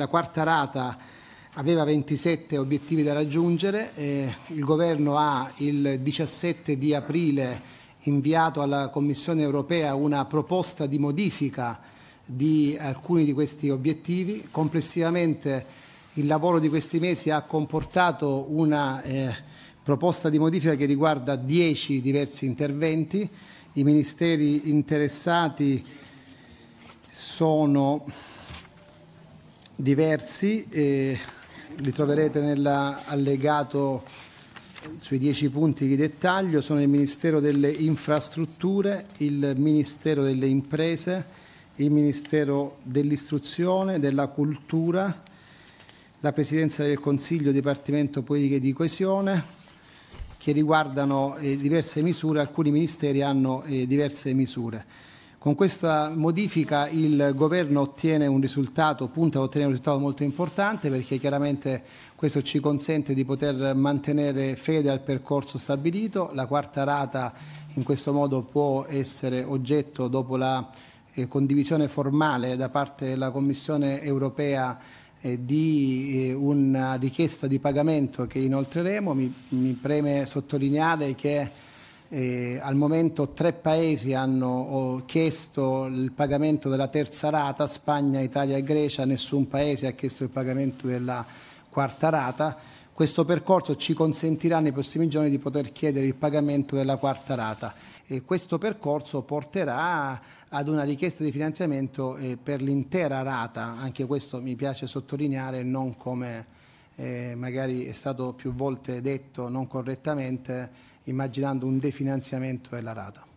la quarta rata aveva 27 obiettivi da raggiungere, eh, il governo ha il 17 di aprile inviato alla Commissione europea una proposta di modifica di alcuni di questi obiettivi, complessivamente il lavoro di questi mesi ha comportato una eh, proposta di modifica che riguarda 10 diversi interventi, i ministeri interessati sono diversi, eh, li troverete nell'allegato sui dieci punti di dettaglio, sono il Ministero delle Infrastrutture, il Ministero delle Imprese, il Ministero dell'Istruzione, della Cultura, la Presidenza del Consiglio Dipartimento Politiche di Coesione, che riguardano eh, diverse misure, alcuni ministeri hanno eh, diverse misure. Con questa modifica il governo ottiene un risultato, punta ad ottenere un risultato molto importante perché chiaramente questo ci consente di poter mantenere fede al percorso stabilito. La quarta rata in questo modo può essere oggetto dopo la eh, condivisione formale da parte della Commissione europea eh, di eh, una richiesta di pagamento che inoltreremo. Mi, mi preme sottolineare che eh, al momento tre paesi hanno chiesto il pagamento della terza rata, Spagna, Italia e Grecia, nessun paese ha chiesto il pagamento della quarta rata. Questo percorso ci consentirà nei prossimi giorni di poter chiedere il pagamento della quarta rata e questo percorso porterà ad una richiesta di finanziamento eh, per l'intera rata, anche questo mi piace sottolineare non come eh, magari è stato più volte detto non correttamente, immaginando un definanziamento della rata.